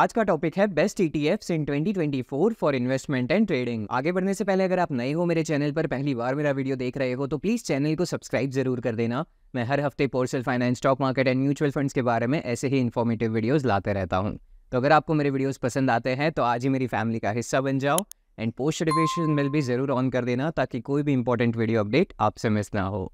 आज का टॉपिक है best ETFs in 2024 for investment and trading आगे बढ़ने से पहले अगर आप नए हो मेरे चैनल पर पहली बार मेरा वीडियो देख रहे हो तो प्लीज चैनल को सब्सक्राइब जरूर कर देना मैं हर हफ्ते पोर्सल finance stock market and mutual funds के बारे में ऐसे ही इन्फॉर्मेटिव वीडियोज लाते रहता हूँ तो अगर आपको मेरे वीडियोज पसंद आते हैं तो आज ही मेरी फैमिली का हिस्सा बन जाओ एंड पोस्ट नोटिफिकेशन मिल भी जरूर ऑन कर देना ताकि कोई भी इंपॉर्टेंट वीडियो अपडेट आपसे मिस ना हो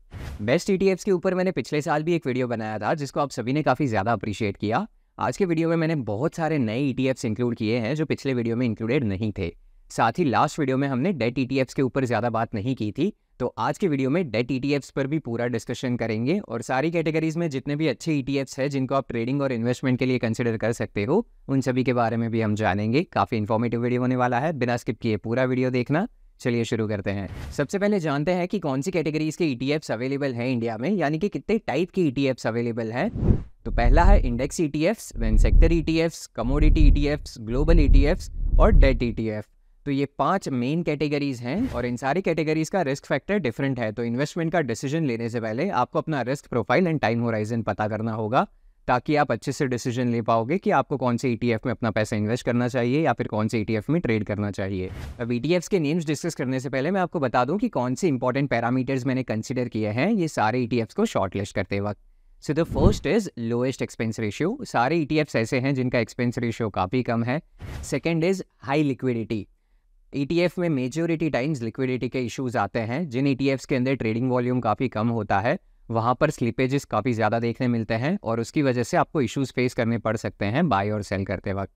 बेस्ट ई e के ऊपर मैंने पिछले साल भी एक वीडियो बनाया था जिसको आप सभी ने काफ़ी ज़्यादा अप्रिशिएट किया आज के वीडियो में मैंने बहुत सारे नए ई e इंक्लूड किए हैं जो पिछले वीडियो में इंक्लूडेड नहीं थे साथ ही लास्ट वीडियो में हमने डेट ई e के ऊपर ज़्यादा बात नहीं की थी तो आज के वीडियो में डेट ई e पर भी पूरा डिस्कशन करेंगे और सारी कैटेगरीज में जितने भी अच्छे ई हैं जिनको आप ट्रेडिंग और इन्वेस्टमेंट के लिए कंसिडर कर सकते हो उन सभी के बारे में भी हम जानेंगे काफ़ी इन्फॉर्मेटिव वीडियो होने वाला है बिना स्किप किए पूरा वीडियो देखना चलिए शुरू करते हैं सबसे पहले जानते हैं कि कौन सी कैटेगरीज के ई अवेलेबल हैं इंडिया में यानी कि कितने टाइप के ई अवेलेबल हैं तो पहला है इंडेक्स ई टी वेन sector E commodity E global E और डेट ई e तो ये पांच मेन कैटेगरीज हैं और इन सारी कैटेगरीज का रिस्क फैक्टर डिफरेंट है तो इन्वेस्टमेंट का डिसीजन लेने से पहले आपको अपना risk profile and time horizon पता करना होगा ताकि आप अच्छे से डिसीजन ले पाओगे कि आपको कौन से ई e में अपना पैसा इन्वेस्ट करना चाहिए या फिर कौन से ई e में ट्रेड करना चाहिए अब ई के नेम्स डिस्कस करने से पहले मैं आपको बता दूं कि कौन से इंपॉर्टेंट पैरामीटर्स मैंने कंसिडर किए हैं ये सारे ई को शॉर्ट लिस्ट करते वक्त so the first is lowest expense ratio सारे ई e ऐसे हैं जिनका एक्सपेंस रेशियो काफ़ी कम है second is high liquidity E में मेजोरिटी टाइम्स लिक्विडिटी के इश्यूज आते हैं जिन ई e के अंदर ट्रेडिंग वॉल्यूम काफ़ी कम होता है वहाँ पर स्लिपेजेस काफ़ी ज़्यादा देखने मिलते हैं और उसकी वजह से आपको इश्यूज फेस करने पड़ सकते हैं बाय और सेल करते वक्त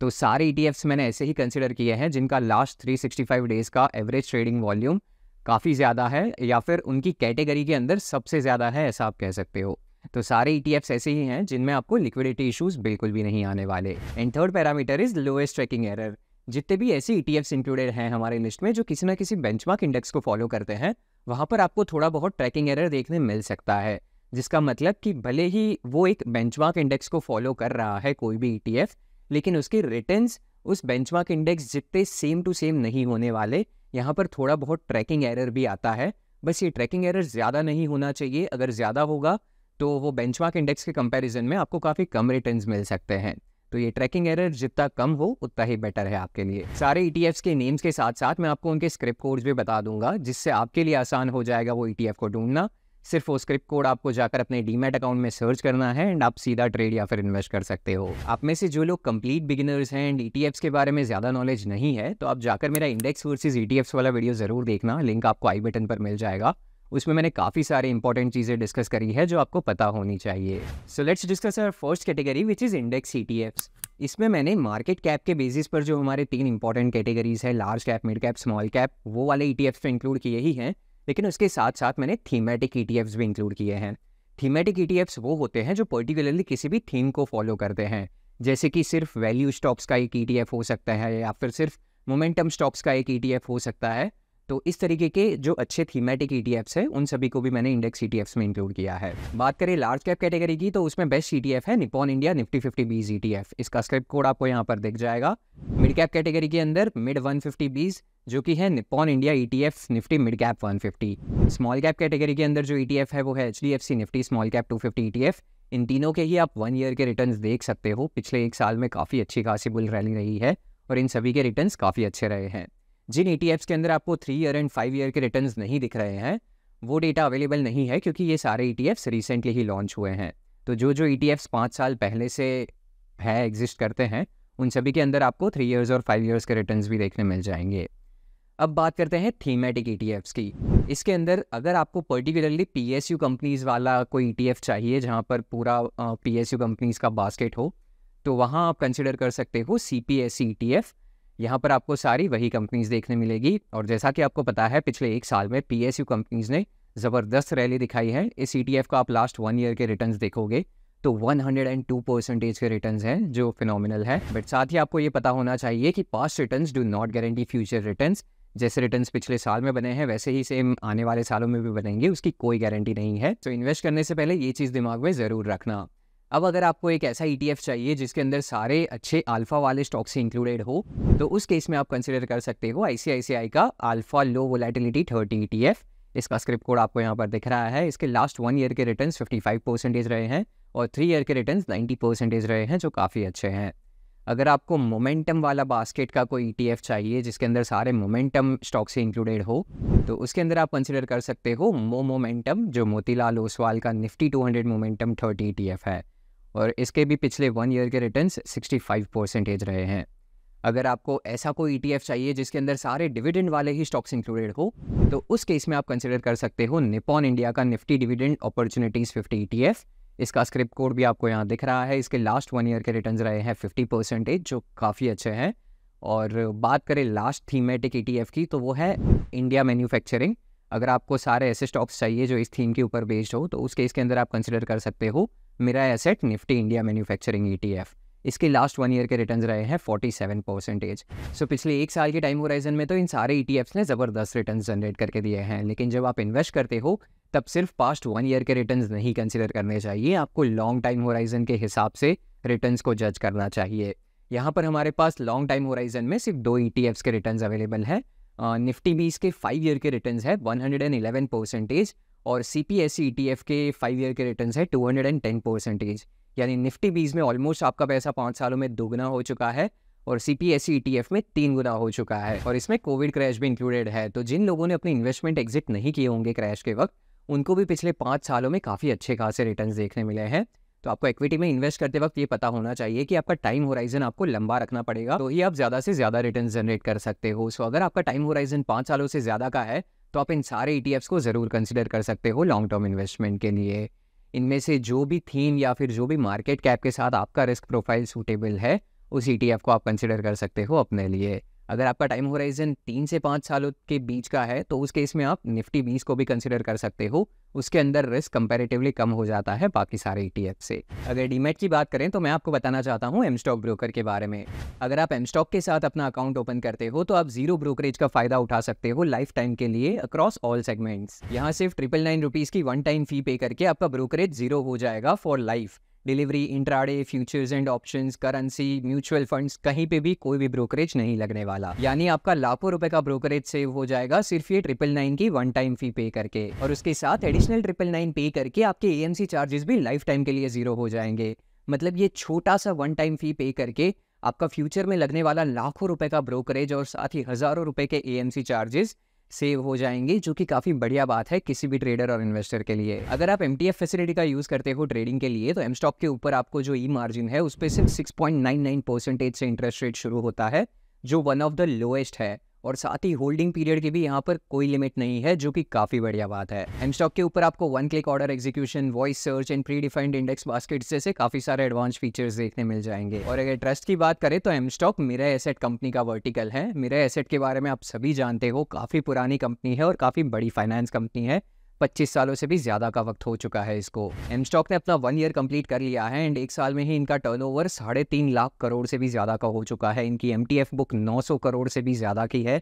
तो सारे ई e मैंने ऐसे ही कंसिडर किए हैं जिनका लास्ट 365 डेज़ का एवरेज ट्रेडिंग वॉल्यूम काफ़ी ज़्यादा है या फिर उनकी कैटेगरी के अंदर सबसे ज़्यादा है ऐसा आप कह सकते हो तो सारे ई e ऐसे ही हैं जिनमें आपको लिक्विडिटी इशूज़ बिल्कुल भी नहीं आने वाले and third parameter is lowest tracking error जितने भी ऐसे ई e इंक्लूडेड हैं हमारे लिस्ट में जो किसी ना किसी बेंचमार्क इंडेक्स को फॉलो करते हैं वहाँ पर आपको थोड़ा बहुत ट्रैकिंग एरर देखने मिल सकता है जिसका मतलब कि भले ही वो एक बेंचमार्क इंडेक्स को फॉलो कर रहा है कोई भी ई e लेकिन उसके रिटर्न उस बेंचमार्क इंडेक्स जितने सेम टू सेम नहीं होने वाले यहाँ पर थोड़ा बहुत ट्रैकिंग एरर भी आता है बस ये ट्रैकिंग एरर ज़्यादा नहीं होना चाहिए अगर ज़्यादा होगा तो वो बेंचमार्क इंडेक्स के कंपैरिजन में आपको काफ़ी कम रिटर्न्स मिल सकते हैं तो ये ट्रैकिंग एरर जितना कम हो उतना ही बेटर है आपके लिए सारे ई e के नेम्स के साथ साथ मैं आपको उनके स्क्रिप्ट कोड्स भी बता दूंगा जिससे आपके लिए आसान हो जाएगा वो ई e को ढूंढना सिर्फ वो स्क्रिप्ट कोड आपको जाकर अपने डीमेट अकाउंट में सर्च करना है एंड आप सीधा ट्रेड या फिर इन्वेस्ट कर सकते हो आप में से जो लोग कंप्लीट बिगिनर्स हैं एंड ई e के बारे में ज़्यादा नॉलेज नहीं है तो आप जाकर मेरा इंडेक्स वर्सेज ई वाला वीडियो ज़रूर देखना लिंक आपको आई बटन पर मिल जाएगा उसमें मैंने काफ़ी सारी इंपॉर्टेंट चीज़ें डिस्कस करी है जो आपको पता होनी चाहिए so let's discuss our first category which is index E इसमें मैंने मार्केट कैप के बेसिस पर जो हमारे तीन इंपॉर्टेंट कैटेगरीज है large cap mid cap small cap वो वाले ई e टी तो इंक्लूड किए ही हैं लेकिन उसके साथ साथ मैंने थीमेटिक ई e भी इंक्लूड किए हैं थीमेटिक ई e वो होते हैं जो पर्टिकुलरली किसी भी थीम को फॉलो करते हैं जैसे कि सिर्फ वैल्यू स्टॉक्स का एक ई हो सकता है या फिर सिर्फ मोमेंटम स्टॉक्स का एक ई हो सकता है तो इस तरीके के जो अच्छे थीमेटिक ई e हैं उन सभी को भी मैंने इंडेक्स ई e में इंक्लूड किया है बात करें लार्ज कैप कैटेगरी की तो उसमें बेस्ट ई e है Nippon India Nifty fifty BeES E इसका स्क्रिप्ट कोड आपको यहाँ पर दिख जाएगा मिड कैप कैटेगरी के अंदर मिड वन फिफ्टी जो कि है Nippon India E Nifty mid cap 150 small cap category के अंदर जो ई है वो है H Nifty small cap 250 fifty इन तीनों के ही आप वन ईयर के रिटर्न्स देख सकते हो पिछले एक साल में काफ़ी अच्छी खासी बुल रैली रही है और इन सभी के रिटर्न्स काफ़ी अच्छे रहे हैं जिन ई e के अंदर आपको three year and five year के रिटर्न नहीं दिख रहे हैं वो डेटा अवेलेबल नहीं है क्योंकि ये सारे ई e रिसेंटली ही लॉन्च हुए हैं तो जो जो ई e टी पाँच साल पहले से है एग्जिस्ट करते हैं उन सभी के अंदर आपको थ्री ईयर्स और फाइव ईयर्स के रिटर्न्स भी देखने मिल जाएंगे अब बात करते हैं थीमेटिक ई की इसके अंदर अगर आपको particularly P S U companies वाला कोई ई चाहिए जहाँ पर पूरा पी एस यू कंपनीज़ का बास्केट हो तो वहाँ आप कंसिडर कर सकते हो C P S E T F यहाँ पर आपको सारी वही कंपनीज देखने मिलेगी और जैसा कि आपको पता है पिछले एक साल में पी कंपनीज ने ज़बरदस्त रैली दिखाई है इस ई e का आप लास्ट वन ईयर के रिटर्न देखोगे तो 102 परसेंटेज के रिटर्न्स हैं जो फिनोमिनल है बट साथ ही आपको ये पता होना चाहिए कि past return do not guarantee future return जैसे रिटर्न पिछले साल में बने हैं वैसे ही सेम आने वाले सालों में भी बनेंगे उसकी कोई गारंटी नहीं है तो इन्वेस्ट करने से पहले ये चीज़ दिमाग में ज़रूर रखना अब अगर आपको एक ऐसा ई e चाहिए जिसके अंदर सारे अच्छे अल्फ़ा वाले स्टॉक्स इंक्लूडेड हो तो उस केस में आप कंसिडर कर सकते हो आई का alpha low volatility thirty E इसका स्क्रिप्ट कोड आपको यहाँ पर दिख रहा है इसके लास्ट वन ईयर के रिटर्न फिफ्टी परसेंटेज रहे हैं और थ्री ईयर के रिटर्न नाइन्टी परसेंटेज रहे हैं जो काफ़ी अच्छे हैं अगर आपको मोमेंटम वाला बास्केट का कोई ई e चाहिए जिसके अंदर सारे मोमेंटम स्टॉक्स इंक्लूडेड हो तो उसके अंदर आप कंसिडर कर सकते हो मो मोमेंटम जो मोतीलाल ओसवाल का निफ्टी 200 मोमेंटम 30 ई है और इसके भी पिछले वन ईयर के रिटर्न सिक्सटी फाइव परसेंटेज रहे हैं अगर आपको ऐसा कोई ई e चाहिए जिसके अंदर सारे डिविडेंड वाले ही स्टॉक्स इंक्लूडेड हो तो उस केस में आप कंसिडर कर सकते हो निपॉन इंडिया का Nifty dividend opportunities fifty E इसका स्क्रिप्ट कोड भी आपको यहाँ दिख रहा है इसके लास्ट वन ईयर के रिटर्न रहे हैं फिफ्टी परसेंटेज जो काफ़ी अच्छे हैं और बात करें लास्ट थीमेटिक ई की तो वो है इंडिया मैन्युफैक्चरिंग अगर आपको सारे ऐसे स्टॉक्स चाहिए जो इस थीम के ऊपर बेस्ड हो तो उस केस के अंदर आप कंसिडर कर सकते हो Mirae asset Nifty India manufacturing ETF इसके लास्ट वन ईयर के रिटर्न रहे हैं 47 परसेंटेज सो पिछले एक साल के टाइम होराइजन में तो इन सारे ई e ने ज़बरदस्त रिटर्न जनरेट करके दिए हैं लेकिन जब आप इन्वेस्ट करते हो तब सिर्फ पास्ट वन ईयर के रिटर्न नहीं कंसिडर करने चाहिए आपको लॉन्ग टाइम होराइजन के हिसाब से रिटर्न को जज करना चाहिए यहाँ पर हमारे पास लॉन्ग टाइम होराइजन में सिर्फ दो ई e के रिटर्न अवेलेबल हैं निफ्टी बीस के फाइव ईयर के रिटर्न है 111 परसेंटेज और सी पी एस सी ई के फाइव ईयर के रिटर्न है two hundred and ten percentage यानी निफ्टी बीज में ऑलमोस्ट आपका पैसा पाँच सालों में दोगुना हो चुका है और सी पी एस सी ई में तीन गुना हो चुका है और इसमें कोविड क्रैश भी इंक्लूडेड है तो जिन लोगों ने अपने इन्वेस्टमेंट एग्जिट नहीं किए होंगे क्रैश के वक्त उनको भी पिछले पाँच सालों में काफ़ी अच्छे खासे रिटर्न देखने मिले हैं तो आपको इक्विटी में इन्वेस्ट करते वक्त ये पता होना चाहिए कि आपका टाइम होराइजन आपको लंबा रखना पड़ेगा तो ही आप ज़्यादा से ज़्यादा रिटर्न जनरेट कर सकते हो सो अगर आपका टाइम होराइजन पाँच सालों से ज़्यादा का है तो आप इन सारे ई e को ज़रूर कंसिडर कर सकते हो लॉन्ग टर्म इन्वेस्टमेंट के लिए इनमें से जो भी थीम या फिर जो भी मार्केट कैप के साथ आपका रिस्क प्रोफाइल सूटेबल है उस ई e को आप कंसिडर कर सकते हो अपने लिए अगर आपका टाइम होराइजन तीन से पाँच सालों के बीच का है तो उस केस में आप निफ्टी बीस को भी कंसिडर कर सकते हो उसके अंदर रिस्क कंपेरेटिवली कम हो जाता है बाकी सारे ई e से अगर डीमेट की बात करें तो मैं आपको बताना चाहता हूँ एम स्टॉक ब्रोकर के बारे में अगर आप एम स्टॉक के साथ अपना अकाउंट ओपन करते हो तो आप जीरो ब्रोकरेज का फायदा उठा सकते हो लाइफ टाइम के लिए अक्रॉस ऑल सेगमेंट्स यहाँ सिर्फ ट्रिपल नाइन रुपीज़ की वन टाइम फी पे करके आपका ब्रोकरेज जीरो हो जाएगा for life delivery intraday futures and options currency mutual funds कहीं पे भी कोई भी ब्रोकरेज नहीं लगने वाला यानी आपका लाखों रुपए का ब्रोकरेज सेव हो जाएगा सिर्फ ये ट्रिपल नाइन की वन टाइम फी पे करके और उसके साथ एडिशनल ट्रिपल नाइन पे करके आपके ए चार्जेस भी लाइफ टाइम के लिए जीरो हो जाएंगे मतलब ये छोटा सा वन टाइम फी पे करके आपका फ्यूचर में लगने वाला लाखों रुपए का ब्रोकरेज और साथ ही हजारों रुपए के ए चार्जेस सेव हो जाएंगे जो कि काफ़ी बढ़िया बात है किसी भी ट्रेडर और इन्वेस्टर के लिए अगर आप एम फैसिलिटी का यूज़ करते हो ट्रेडिंग के लिए तो एम स्टॉक के ऊपर आपको जो ई मार्जिन है उस पर सिर्फ six point nine nine percentage से इंटरेस्ट रेट शुरू होता है जो वन ऑफ द लोएस्ट है और साथ ही होल्डिंग पीरियड की भी यहाँ पर कोई लिमिट नहीं है जो कि काफ़ी बढ़िया बात है एमस्टॉक के ऊपर आपको one click order execution voice search and predefined index basket जैसे काफ़ी सारे एडवांस फीचर्स देखने मिल जाएंगे और अगर ट्रस्ट की बात करें तो एमस्टॉक मेरा एसेट कंपनी का वर्टिकल है मेरा एसेट के बारे में आप सभी जानते हो काफ़ी पुरानी कंपनी है और काफ़ी बड़ी फाइनेंस कंपनी है 25 सालों से भी ज़्यादा का वक्त हो चुका है इसको एम स्टॉक ने अपना वन ईयर कंप्लीट कर लिया है एंड एक साल में ही इनका टर्नओवर साढ़े तीन लाख करोड़ से भी ज़्यादा का हो चुका है इनकी एम बुक 900 करोड़ से भी ज़्यादा की है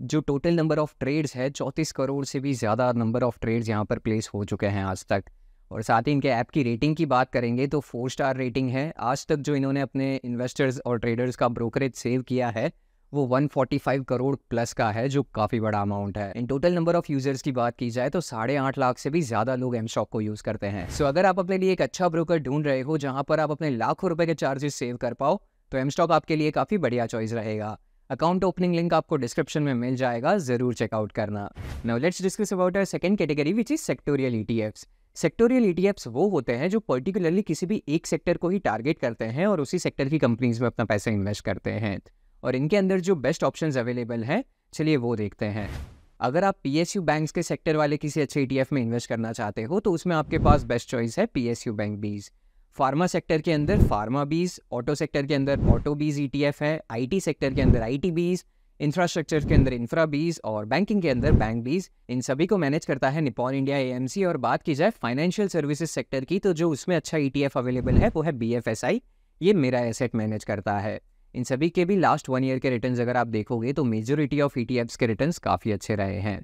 जो टोटल नंबर ऑफ ट्रेड्स है चौंतीस करोड़ से भी ज़्यादा नंबर ऑफ ट्रेड्स यहाँ पर प्लेस हो चुके हैं आज तक और साथ ही इनके ऐप की रेटिंग की बात करेंगे तो फोर स्टार रेटिंग है आज तक जो इन्होंने अपने इन्वेस्टर्स और ट्रेडर्स का ब्रोकरेज सेव किया है वो 145 करोड़ प्लस का है जो काफ़ी बड़ा अमाउंट है in total number of users की बात की जाए तो साढ़े आठ लाख से भी ज़्यादा लोग एम को यूज़ करते हैं सो so, अगर आप अपने लिए एक अच्छा ब्रोकर ढूंढ रहे हो जहां पर आप अपने लाखों रुपए के चार्जेस सेव कर पाओ तो एम आपके लिए काफ़ी बढ़िया चॉइस रहेगा अकाउंट ओपनिंग लिंक आपको डिस्क्रिप्शन में मिल जाएगा जरूर चेकआउट करना now let's discuss about our second category which is sectorial ETFs sectorial ETFs वो होते हैं जो पर्टिकुलरली किसी भी एक सेक्टर को ही टारगेट करते हैं और उसी सेक्टर की कंपनीज में अपना पैसा इन्वेस्ट करते हैं और इनके अंदर जो बेस्ट ऑप्शंस अवेलेबल हैं चलिए वो देखते हैं अगर आप पी एस यू बैंक्स के सेक्टर वाले किसी अच्छे ई e में इन्वेस्ट करना चाहते हो तो उसमें आपके पास बेस्ट चॉइस है P S U bank bees pharma sector के अंदर फार्मा बीज ऑटो सेक्टर के अंदर ऑटो बीज ई है आई सेक्टर के अंदर आई बीज इंफ्रास्ट्रक्चर के अंदर इंफ्रा बीज और बैंकिंग के अंदर बैंक बीज इन सभी को मैनेज करता है निपॉन इंडिया एएमसी और बात की जाए फाइनेंशियल सर्विसेज सेक्टर की तो जो उसमें अच्छा ईटीएफ e अवेलेबल है वो है बीएफएसआई ये मेरा एसेट मैनेज करता है इन सभी के भी लास्ट वन ईयर के रिटर्न अगर आप देखोगे तो मेजोरिटी ऑफ ई के रिटर्न काफ़ी अच्छे रहे हैं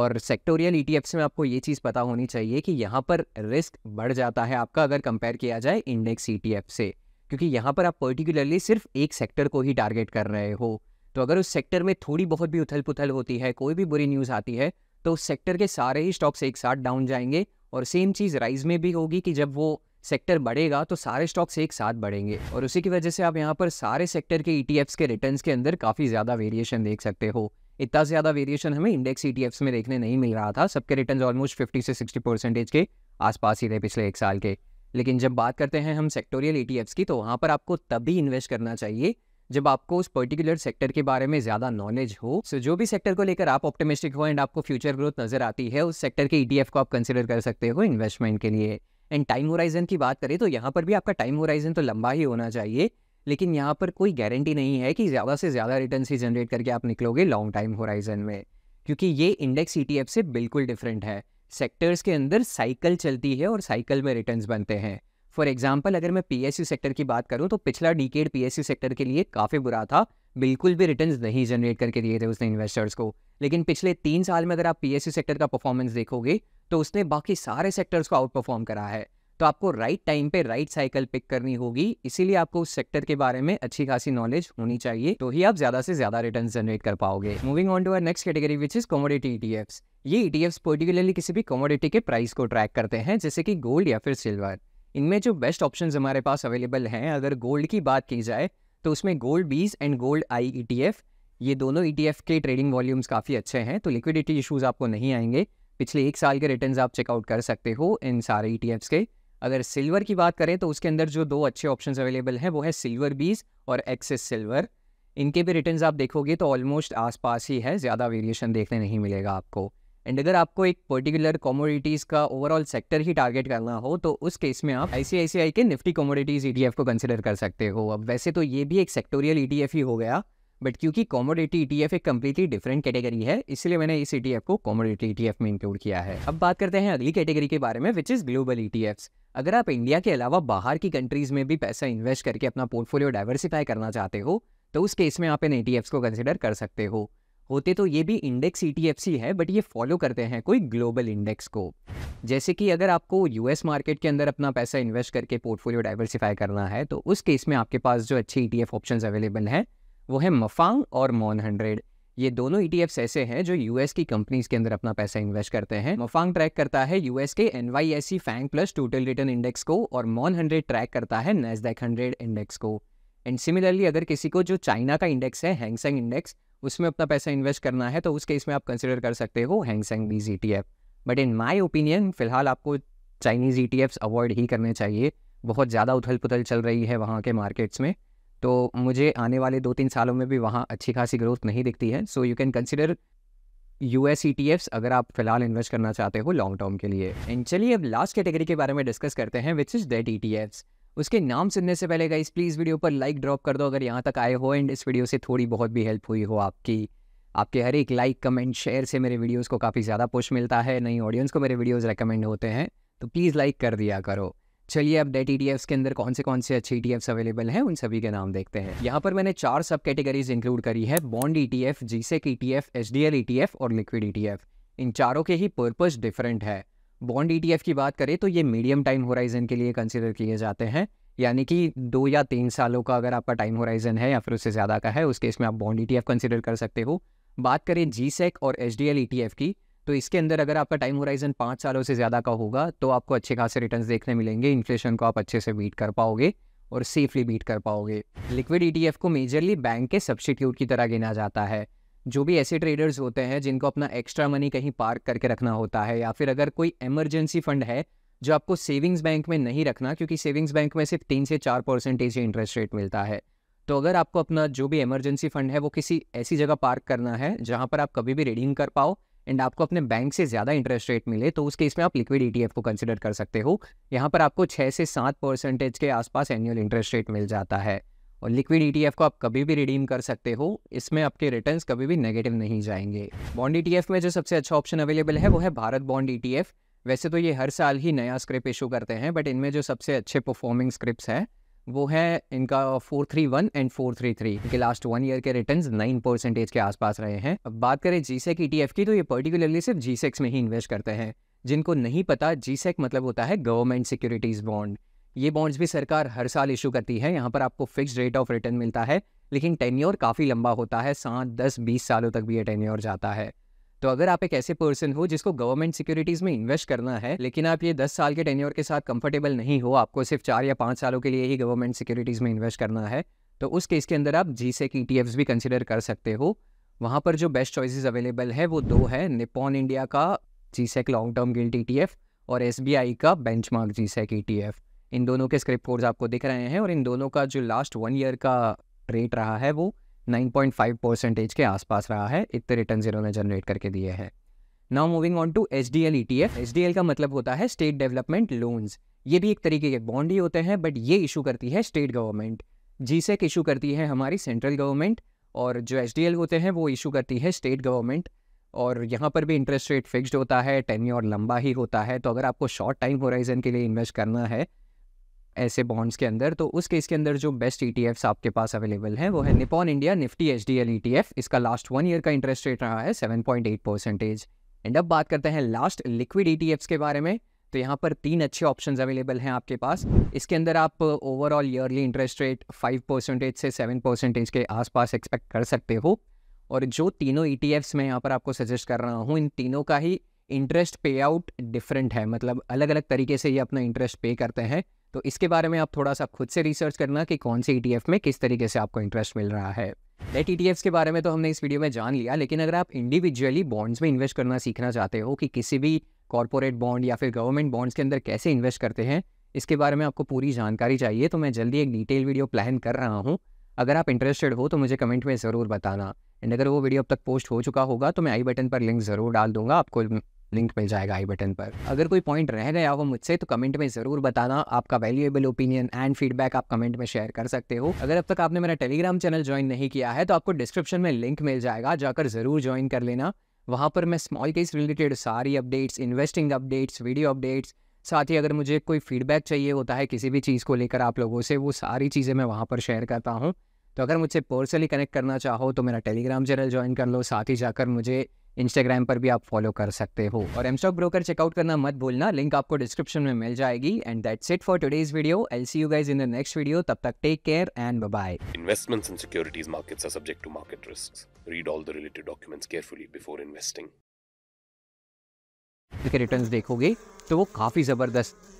और सेक्टोरियल ई e में आपको ये चीज़ पता होनी चाहिए कि यहाँ पर रिस्क बढ़ जाता है आपका अगर कंपेयर किया जाए इंडेक्स ई e से क्योंकि यहाँ पर आप पर्टिकुलरली सिर्फ एक सेक्टर को ही टारगेट कर रहे हो तो अगर उस सेक्टर में थोड़ी बहुत भी उथल पुथल होती है कोई भी बुरी न्यूज़ आती है तो उस सेक्टर के सारे ही स्टॉक्स एक साथ डाउन जाएंगे और सेम चीज़ राइज में भी होगी कि जब वो सेक्टर बढ़ेगा तो सारे स्टॉक्स एक साथ बढ़ेंगे और उसी की वजह से आप यहाँ पर सारे सेक्टर के ई e के रिटर्न के अंदर काफ़ी ज़्यादा वेरिएशन देख सकते हो इतना ज़्यादा वेरिएशन हमें इंडेक्स ई e में देखने नहीं मिल रहा था सबके रिटर्न ऑलमोस्ट फिफ्टी से सिक्सटी परसेंटेज के आसपास ही थे पिछले एक साल के लेकिन जब बात करते हैं हम सेक्टोरियल ई e की तो वहाँ पर आपको तभी इन्वेस्ट करना चाहिए जब आपको उस पर्टिकुलर सेक्टर के बारे में ज़्यादा नॉलेज हो सो so, जो भी सेक्टर को लेकर आप ऑप्टिमिस्टिक हो एंड आपको फ्यूचर ग्रोथ नज़र आती है उस सेक्टर के ई को आप कंसिडर कर सकते हो इन्वेस्टमेंट के लिए एंड टाइम होराइजन की बात करें तो यहाँ पर भी आपका टाइम होराइजन तो लंबा ही होना चाहिए लेकिन यहाँ पर कोई गारंटी नहीं है कि ज़्यादा से ज़्यादा रिटर्न ही जनरेट करके आप निकलोगे लॉन्ग टाइम होराइजन में क्योंकि ये इंडेक्स ई e से बिल्कुल डिफरेंट है सेक्टर्स के अंदर साइकिल चलती है और साइकिल में रिटर्न बनते हैं फॉर एग्जाम्पल अगर मैं पी सेक्टर की बात करूँ तो पिछला डिकेड पी सेक्टर के लिए काफ़ी बुरा था बिल्कुल भी रिटर्न नहीं जनरेट करके दिए थे उसने इन्वेस्टर्स को लेकिन पिछले तीन साल में अगर आप पी सेक्टर का परफॉर्मेंस देखोगे तो उसने बाकी सारे सेक्टर्स को आउट परफॉर्म करा है तो आपको राइट टाइम पे राइट साइकिल पिक करनी होगी इसीलिए आपको उस सेक्टर के बारे में अच्छी खासी नॉलेज होनी चाहिए तो ही आप ज्यादा से ज्यादा रिटर्न जनरेट कर पाओगे moving on to uh next category which is commodity ETF ये ईटीएफ e पर्टिकुलरली किसी भी कॉमोडिटी के प्राइस को ट्रैक करते हैं जैसे कि गोल्ड या फिर सिल्वर इनमें जो बेस्ट ऑप्शन हमारे पास अवेलेबल हैं अगर गोल्ड की बात की जाए तो उसमें गोल्ड बीज एंड गोल्ड आई ई ये दोनों ई e के ट्रेडिंग वॉल्यूम्स काफ़ी अच्छे हैं तो लिक्विडिटी इशूज़ आपको नहीं आएंगे पिछले एक साल के रिटर्न आप चेकआउट कर सकते हो इन सारे ई e के अगर सिल्वर की बात करें तो उसके अंदर जो दो अच्छे ऑप्शन अवेलेबल हैं वो है सिल्वर बीज और एक्सेस सिल्वर इनके भी रिटर्न्स आप देखोगे तो ऑलमोस्ट आसपास ही है ज़्यादा वेरिएशन देखने नहीं मिलेगा आपको एंड अगर आपको एक पर्टिकुलर कॉमोडिटीज़ का ओवरऑल सेक्टर ही टारगेट करना हो तो उस केस में आप आई के निफ्टी कॉमोडिटीज़ ई को कंसिडर कर सकते हो अब वैसे तो ये भी एक सेक्टोरियल ई e ही हो गया बट क्योंकि कॉमोडिटी ई e एक कम्प्लीटली डिफरेंट कैटेगरी है इसलिए मैंने इस ईटीएफ e को कॉमोडिटी ई में इंक्लूड किया है अब बात करते हैं अगली कैटेगरी के बारे में विच इज़ ग्लोबल ई अगर आप इंडिया के अलावा बाहर की कंट्रीज़ में भी पैसा इन्वेस्ट करके अपना पोर्टफोलियो डाइवर्सिफाई करना चाहते हो तो उस केस में आप इन ई को कंसिडर कर सकते हो होते तो ये भी इंडेक्स e ई है बट ये फॉलो करते हैं कोई ग्लोबल इंडेक्स को जैसे कि अगर आपको यूएस मार्केट के अंदर अपना पैसा इन्वेस्ट करके पोर्टफोलियो डाइवर्सिफाई करना है तो उस केस में आपके पास जो अच्छे ई ऑप्शंस अवेलेबल हैं वो है मफांग और मॉन हंड्रेड ये दोनों ई e ऐसे हैं जो यूएस की कंपनीज के अंदर अपना पैसा इन्वेस्ट करते हैं मफांग ट्रैक करता है यूएस के N FANG plus total return index को और मॉन हंड्रेड ट्रैक करता है नेसडेक हंड्रेड इंडेक्स को एंड सिमिलरली अगर किसी को जो चाइना का इंडेक्स है हैंगसेंग इंडेक्स उसमें अपना पैसा इन्वेस्ट करना है तो उस केस में आप कंसिडर कर सकते हो Hang Seng bees E T F but in my opinion फिलहाल आपको Chinese E T Fs avoid ही करने चाहिए बहुत ज़्यादा उथल पुथल चल रही है वहाँ के मार्केट्स में तो मुझे आने वाले दो तीन सालों में भी वहाँ अच्छी खासी ग्रोथ नहीं दिखती है so you can consider U S E T Fs अगर आप फिलहाल इन्वेस्ट करना चाहते हो लॉन्ग टर्म के लिए एंड चलिए अब लास्ट कैटेगरी के बारे में डिस्कस करते हैं which is debt E T Fs उसके नाम सुनने से पहले गाइस प्लीज़ वीडियो पर लाइक ड्रॉप कर दो अगर यहाँ तक आए हो एंड इस वीडियो से थोड़ी बहुत भी हेल्प हुई हो आपकी आपके हर एक लाइक कमेंट शेयर से मेरे वीडियोज़ को काफ़ी ज़्यादा पुष्ट मिलता है नई ऑडियंस को मेरे वीडियोज़ रिकमेंड होते हैं तो प्लीज़ लाइक कर दिया करो चलिए अब डेट ई के अंदर कौन से कौन से अच्छे ई अवेलेबल हैं उन सभी के नाम देखते हैं यहाँ पर मैंने चार सब कैटेगरीज इंक्लूड करी है bond E T F G Sec E T F H D L E T F और लिक्विड ई टी एफ इन चारों के ही पर्पज़ डिफरेंट है बॉन्ड ई e की बात करें तो ये मीडियम टाइम होराइजन के लिए कंसिडर किए जाते हैं यानी कि दो या तीन सालों का अगर आपका टाइम होराइजन है या फिर उससे ज़्यादा का है उस केस में आप बॉन्ड ई e कंसिडर कर सकते हो बात करें जी सेक e और एच डी एल की तो इसके अंदर अगर आपका टाइम होराइजन पाँच सालों से ज़्यादा का होगा तो आपको अच्छे खासे रिटर्न देखने मिलेंगे इन्फ्लेशन को आप अच्छे से बीट कर पाओगे और सेफली बीट कर पाओगे लिक्विड ई को मेजरली बैंक के सब्सटीट्यूट की तरह गिना जाता है जो भी ऐसे ट्रेडर्स होते हैं जिनको अपना एक्स्ट्रा मनी कहीं पार्क करके रखना होता है या फिर अगर कोई इमरजेंसी फंड है जो आपको सेविंग्स बैंक में नहीं रखना क्योंकि सेविंग्स बैंक में सिर्फ तीन से चार परसेंटेज इंटरेस्ट रेट मिलता है तो अगर आपको अपना जो भी इमरजेंसी फंड है वो किसी ऐसी जगह पार्क करना है जहाँ पर आप कभी भी रीडिंग कर पाओ एंड आपको अपने बैंक से ज़्यादा इंटरेस्ट रेट मिले तो उस केस में आप लिक्विड ई e को कंसिडर कर सकते हो यहाँ पर आपको छः से सात परसेंटेज के आसपास एनुअल इंटरेस्ट रेट मिल जाता है और लिक्विड ई e को आप कभी भी रिडीम कर सकते हो इसमें आपके रिटर्न्स कभी भी नेगेटिव नहीं जाएंगे बॉन्ड ई e में जो सबसे अच्छा ऑप्शन अवेलेबल है वो है भारत बॉन्ड ई e वैसे तो ये हर साल ही नया स्क्रिप इशू करते हैं बट इनमें जो सबसे अच्छे परफॉर्मिंग स्क्रिप्ट हैं वो है इनका 431 एंड 433 इनके लास्ट वन ईयर के रिटर्न्स 9 परसेंटेज के आसपास रहे हैं अब बात करें जीसेक ईटीएफ की तो ये पर्टिकुलरली सिर्फ जीसेक्स में ही इन्वेस्ट करते हैं जिनको नहीं पता जीसेक मतलब होता है गवर्नमेंट सिक्योरिटीज बॉन्ड ये बॉन्ड्स भी सरकार हर साल इशू करती है यहाँ पर आपको फिक्स रेट ऑफ रिटर्न मिलता है लेकिन टेन्योर काफ़ी लंबा होता है सात दस बीस सालों तक भी ये टेन्योर जाता है तो अगर आप एक ऐसे पर्सन हो जिसको गवर्नमेंट सिक्योरिटीज़ में इन्वेस्ट करना है लेकिन आप ये दस साल के टेन्योर के साथ कंफर्टेबल नहीं हो आपको सिर्फ चार या पाँच सालों के लिए ही गवर्नमेंट सिक्योरिटीज़ में इन्वेस्ट करना है तो उस केस के अंदर आप जी से ई e भी कंसिडर कर सकते हो वहाँ पर जो बेस्ट चॉइसेस अवेलेबल है वो दो है निपॉन इंडिया का G Sec long term gilt ई और एस का बेंच मार्क जी सेक ई इन दोनों के स्क्रिप्ट कोर्स आपको दिख रहे हैं और इन दोनों का जो लास्ट वन ईयर का रेट रहा है वो 9.5 परसेंटेज के आसपास रहा है इतने रिटर्न इन्होंने जनरेट करके दिए हैं now moving on to H D L E T F H D L का मतलब होता है स्टेट डेवलपमेंट लोन्स ये भी एक तरीके के बॉन्ड ही होते हैं बट ये इशू करती है state government G Sec issue करती है हमारी सेंट्रल गवर्नमेंट और जो एच डी एल होते हैं वो इशू करती है स्टेट गवर्नमेंट और यहाँ पर भी इंटरेस्ट रेट फिक्स्ड होता है टेन और लंबा ही होता है तो अगर आपको शॉर्ट टाइम होराइजन के लिए इन्वेस्ट करना है ऐसे बॉन्ड्स के अंदर तो उस केस के अंदर जो बेस्ट ई e आपके पास अवेलेबल हैं वो है Nippon India Nifty H D L ई इसका लास्ट वन ईयर का इंटरेस्ट रेट रहा है seven point eight percentage and अब बात करते हैं लास्ट लिक्विड ई के बारे में तो यहाँ पर तीन अच्छे ऑप्शन अवेलेबल हैं आपके पास इसके अंदर आप overall yearly interest rate five percentage से सेवन परसेंटेज के आसपास एक्सपेक्ट कर सकते हो और जो तीनों ई e मैं यहाँ पर आपको सजेस्ट कर रहा हूँ इन तीनों का ही इंटरेस्ट पे आउट डिफरेंट है मतलब अलग अलग तरीके से ये अपना इंटरेस्ट पे करते हैं तो इसके बारे में आप थोड़ा सा खुद से रिसर्च करना कि कौन से ई e में किस तरीके से आपको इंटरेस्ट मिल रहा है डेट ई e के बारे में तो हमने इस वीडियो में जान लिया लेकिन अगर आप इंडिविजुअली बॉन्ड्स में इन्वेस्ट करना सीखना चाहते हो कि किसी भी कॉरपोरेट बॉन्ड या फिर गवर्नमेंट बॉन्ड्स के अंदर कैसे इन्वेस्ट करते हैं इसके बारे में आपको पूरी जानकारी चाहिए तो मैं जल्दी एक डिटेल वीडियो प्लान कर रहा हूँ अगर आप इंटरेस्टेड हो तो मुझे कमेंट में ज़रूर बताना एंड अगर वो वीडियो अब तक पोस्ट हो चुका होगा तो मैं आई बटन पर लिंक ज़रूर डाल दूंगा आपको लिंक मिल जाएगा आई बटन पर अगर कोई पॉइंट रह गया हो मुझसे तो कमेंट में ज़रूर बताना आपका वैल्यूएबल ओपिनियन एंड फीडबैक आप कमेंट में शेयर कर सकते हो अगर अब तक आपने मेरा टेलीग्राम चैनल ज्वाइन नहीं किया है तो आपको डिस्क्रिप्शन में लिंक मिल जाएगा जाकर ज़रूर ज्वाइन कर लेना वहाँ पर मैं स्मॉल केस रिलेटेड सारी updates investing updates video updates साथ ही अगर मुझे कोई फीडबैक चाहिए होता है किसी भी चीज़ को लेकर आप लोगों से वो सारी चीज़ें मैं वहाँ पर शेयर करता हूँ तो अगर मुझसे पर्सनली कनेक्ट करना चाहो तो मेरा टेलीग्राम चैनल ज्वाइन कर लो साथ ही जाकर मुझे इंस्टाग्राम पर भी आप फॉलो कर सकते हो और एम स्टॉक ब्रोकर चेकआउट करना मत भूलना लिंक आपको डिस्क्रिप्शन में मिल जाएगी and that's it for today's video I see you guys in the next video तब तक take care and bye investments in securities markets are subject to market risk read all the related documents carefully before investing के returns देखोगे तो वो काफ़ी ज़बरदस्त